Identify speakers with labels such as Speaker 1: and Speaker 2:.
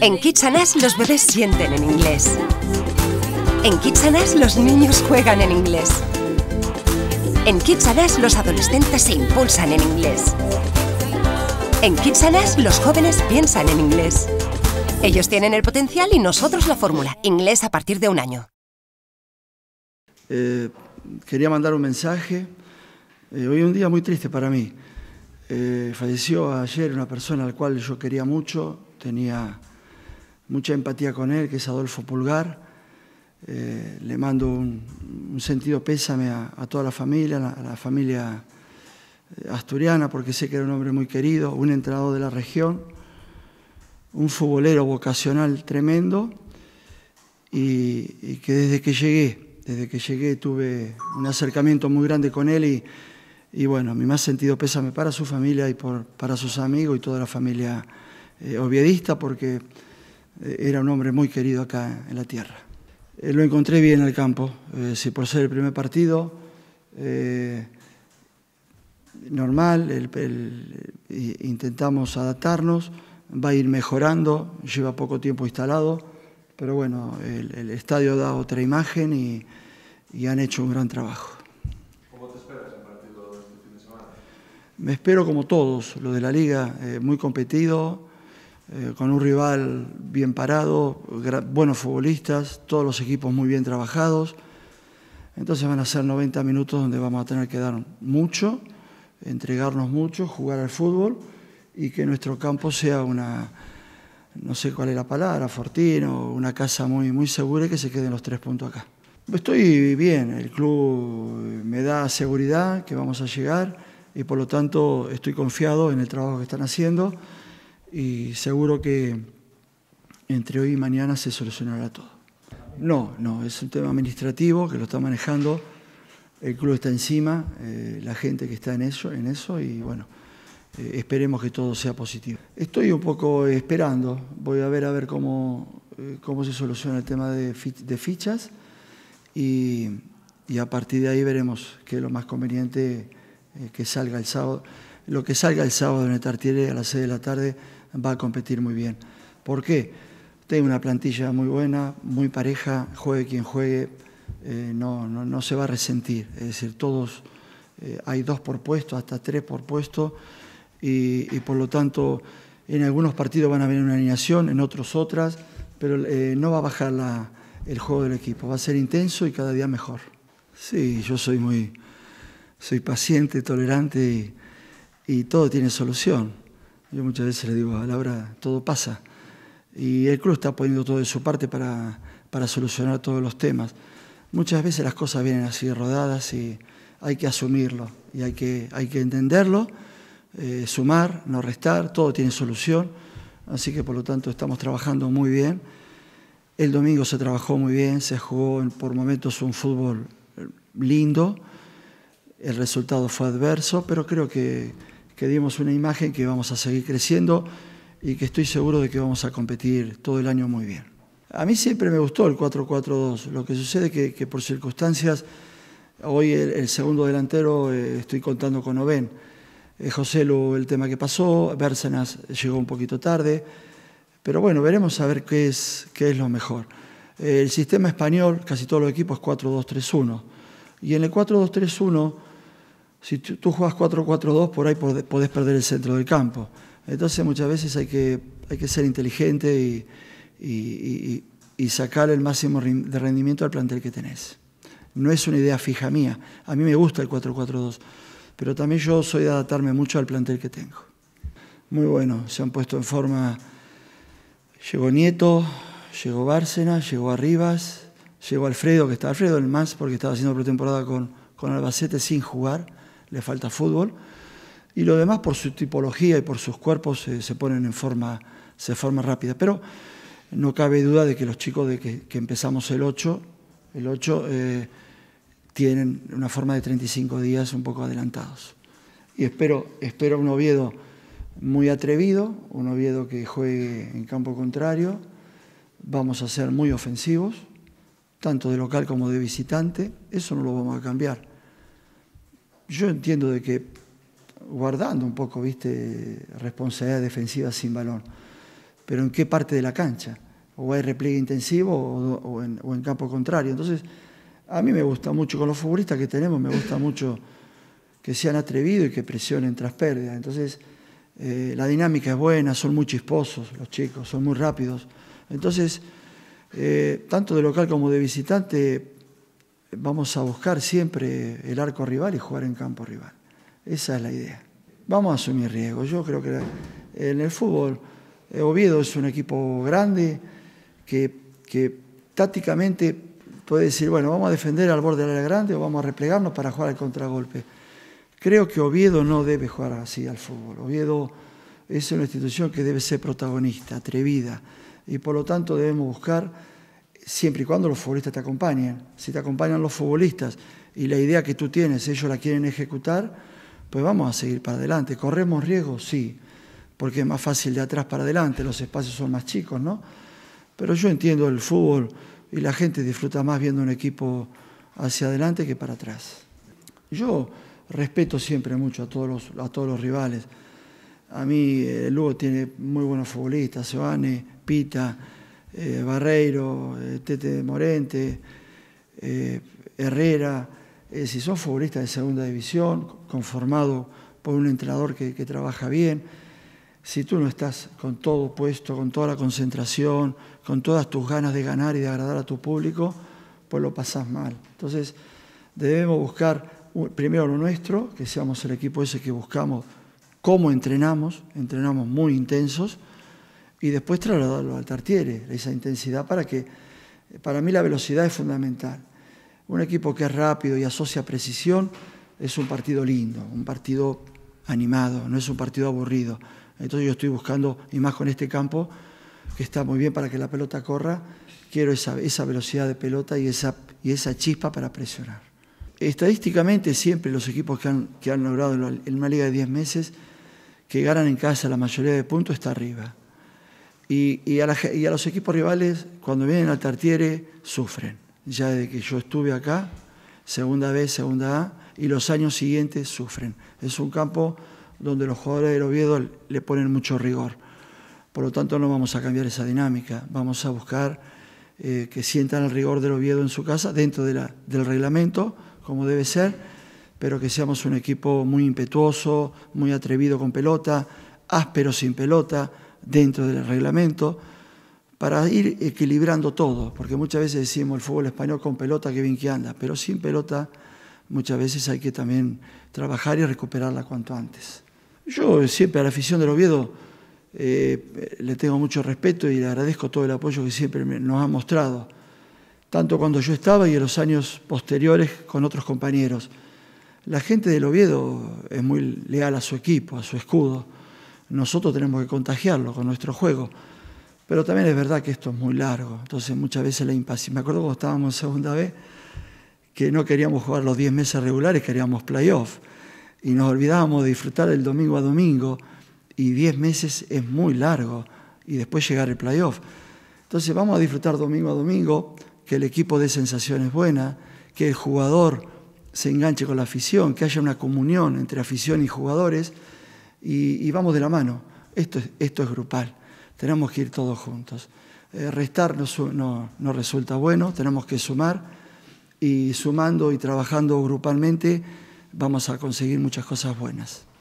Speaker 1: En Kitsanas los bebés sienten en inglés. En Kitsanas los niños juegan en inglés. En Kitsanas los adolescentes se impulsan en inglés. En Kitsanas los jóvenes piensan en inglés. Ellos tienen el potencial y nosotros la fórmula. Inglés a partir de un año. Eh, quería mandar un mensaje. Eh, hoy es un día muy triste para mí. Eh, falleció ayer una persona al cual yo quería mucho, tenía mucha empatía con él, que es Adolfo Pulgar. Eh, le mando un, sentido pésame a, toda la familia, a la, familia eh, asturiana, porque sé que era un hombre muy querido, un entrenador de la región, un futbolero vocacional tremendo, y, que desde que llegué, desde que llegué tuve un acercamiento muy grande con él y, y bueno, mi más sentido pésame para su familia y por, para sus amigos y toda la familia eh, porque eh, era un hombre muy querido acá en la tierra. Eh, lo encontré bien en el campo, eh, si por ser el primer partido, normal, el, intentamos adaptarnos, va a ir mejorando, lleva poco tiempo instalado, pero bueno, el, estadio da otra imagen y, han hecho un gran trabajo. Este me espero como todos, lo de la liga, muy competido, eh, con un rival bien parado, buenos futbolistas, todos los equipos muy bien trabajados. Entonces van a ser 90 minutos donde vamos a tener que dar mucho, entregarnos mucho, jugar al fútbol y que nuestro campo sea una, no sé cuál es la palabra, fortín o una casa muy, muy segura y que se queden los tres puntos acá. Estoy bien, el club eh, me da seguridad que vamos a llegar y por lo tanto estoy confiado en el trabajo que están haciendo y seguro que entre hoy y mañana se solucionará todo. No, no, es un tema administrativo que lo está manejando, el club está encima, eh, la gente que está en eso, en eso y bueno, eh, esperemos que todo sea positivo. Estoy un poco esperando, voy a ver a ver cómo, eh, cómo se soluciona el tema de, de fichas y, y, a partir de ahí veremos qué lo más conveniente que salga el sábado. Lo que salga el sábado en el Tartiere a las 6 de la tarde va a competir muy bien. ¿Por qué? Tiene una plantilla muy buena, muy pareja, juegue quien juegue, eh, no, no, se va a resentir. Es decir, todos, eh, hay dos por puesto, hasta tres por puesto, y, por lo tanto en algunos partidos van a haber una alineación, en otros otras, pero eh, no va a bajar el juego del equipo, va a ser intenso y cada día mejor. Sí, yo soy muy soy paciente, tolerante y todo tiene solución. Yo muchas veces le digo a Laura, todo pasa. Y el club está poniendo todo de su parte para, para solucionar todos los temas. Muchas veces las cosas vienen así rodadas y hay que asumirlo y hay que, hay que entenderlo, eh, sumar, no restar, todo tiene solución. Así que por lo tanto estamos trabajando muy bien. El domingo se trabajó muy bien, se jugó por momentos un fútbol eh, lindo, el resultado fue adverso, pero creo que que dimos una imagen que vamos a seguir creciendo y que estoy seguro de que vamos a competir todo el año muy bien. A mí siempre me gustó el 4-4-2, lo que sucede es que, por circunstancias, hoy el, segundo delantero eh, estoy contando con Oben. Eh, José Lu, el tema que pasó, Bersenas llegó un poquito tarde, pero bueno, veremos a ver qué es, qué es lo mejor. Eh, el sistema español, casi todos los equipos, 4-2-3-1, y en el 4-2-3-1 si tú juegas 4-4-2, por ahí podés perder el centro del campo. Entonces muchas veces hay que, hay que ser inteligente y, y, sacar el máximo de rendimiento al plantel que tenés. No es una idea fija mía. A mí me gusta el 4-4-2, pero también yo soy de adaptarme mucho al plantel que tengo. Muy bueno, se han puesto en forma. Llegó Nieto, llegó Bárcena, llegó Arribas, llegó Alfredo, que está Alfredo el más, porque estaba haciendo pretemporada con, con Albacete sin jugar le falta fútbol. Y lo demás, por su tipología y por sus cuerpos, se ponen en forma, se forma rápida. Pero no cabe duda de que los chicos de que, empezamos el 8, el 8 eh, tienen una forma de 35 días un poco adelantados. Y espero, espero un Oviedo muy atrevido, un Oviedo que juegue en campo contrario. Vamos a ser muy ofensivos, tanto de local como de visitante. Eso no lo vamos a cambiar yo entiendo de que guardando un poco, viste, responsabilidad defensiva sin balón, pero en qué parte de la cancha, o hay repliegue intensivo o, en, campo contrario. Entonces, a mí me gusta mucho, con los futbolistas que tenemos, me gusta mucho que sean atrevidos y que presionen tras pérdida. Entonces, eh, la dinámica es buena, son muy chisposos los chicos, son muy rápidos. Entonces, eh, tanto de local como de visitante, vamos a buscar siempre el arco rival y jugar en campo rival. Esa es la idea. Vamos a asumir riesgos. Yo creo que en el fútbol eh, Oviedo es un equipo grande que, que tácticamente puede decir, bueno, vamos a defender al borde del área grande o vamos a replegarnos para jugar al contragolpe. Creo que Oviedo no debe jugar así al fútbol. Oviedo es una institución que debe ser protagonista, atrevida, y por lo tanto debemos buscar siempre y cuando los futbolistas te acompañen. Si te acompañan los futbolistas y la idea que tú tienes, ellos la quieren ejecutar, pues vamos a seguir para adelante. ¿Corremos riesgos? Sí, porque es más fácil de atrás para adelante, los espacios son más chicos, ¿no? Pero yo entiendo el fútbol y la gente disfruta más viendo un equipo hacia adelante que para atrás. Yo respeto siempre mucho a todos los, a todos los rivales. A mí eh, Lugo tiene muy buenos futbolistas, Sebane, Pita, eh, Barreiro, eh, Tete Morente, eh, Herrera, si son futbolistas de segunda división, conformado por un entrenador que, que, trabaja bien, si tú no estás con todo puesto, con toda la concentración, con todas tus ganas de ganar y de agradar a tu público, pues lo pasas mal. Entonces, debemos buscar primero lo nuestro, que seamos el equipo ese que buscamos cómo entrenamos, entrenamos muy intensos, y después trasladarlo al tartiere, esa intensidad para que, para mí la velocidad es fundamental. Un equipo que es rápido y asocia precisión es un partido lindo, un partido animado, no es un partido aburrido. Entonces yo estoy buscando, y más con este campo, que está muy bien para que la pelota corra, quiero esa, velocidad de pelota y esa, y esa chispa para presionar. Estadísticamente siempre los equipos que han, que han logrado en una liga de 10 meses, que ganan en casa la mayoría de puntos, está arriba. Y, a los equipos rivales, cuando vienen al Tartiere, sufren. Ya desde que yo estuve acá, segunda vez segunda A, y los años siguientes sufren. Es un campo donde los jugadores del Oviedo le ponen mucho rigor. Por lo tanto, no vamos a cambiar esa dinámica. Vamos a buscar eh, que sientan el rigor del Oviedo en su casa, dentro del reglamento, como debe ser, pero que seamos un equipo muy impetuoso, muy atrevido con pelota, áspero sin pelota dentro del reglamento para ir equilibrando todo, porque muchas veces decimos el fútbol español con pelota que bien que anda, pero sin pelota muchas veces hay que también trabajar y recuperarla cuanto antes. Yo siempre a la afición del Oviedo eh, le tengo mucho respeto y le agradezco todo el apoyo que siempre nos ha mostrado, tanto cuando yo estaba y en los años posteriores con otros compañeros. La gente del Oviedo es muy leal a su equipo, a su escudo nosotros tenemos que contagiarlo con nuestro juego. Pero también es verdad que esto es muy largo, entonces muchas veces la impaciencia. Me acuerdo cuando estábamos segunda vez que no queríamos jugar los 10 meses regulares, queríamos playoff. Y nos olvidábamos de disfrutar el domingo a domingo, y 10 meses es muy largo, y después llegar el playoff. Entonces vamos a disfrutar domingo a domingo, que el equipo dé sensaciones buenas, que el jugador se enganche con la afición, que haya una comunión entre afición y jugadores y, vamos de la mano. Esto, esto es grupal, tenemos que ir todos juntos. Eh, restar no, no, no, resulta bueno, tenemos que sumar y sumando y trabajando grupalmente vamos a conseguir muchas cosas buenas.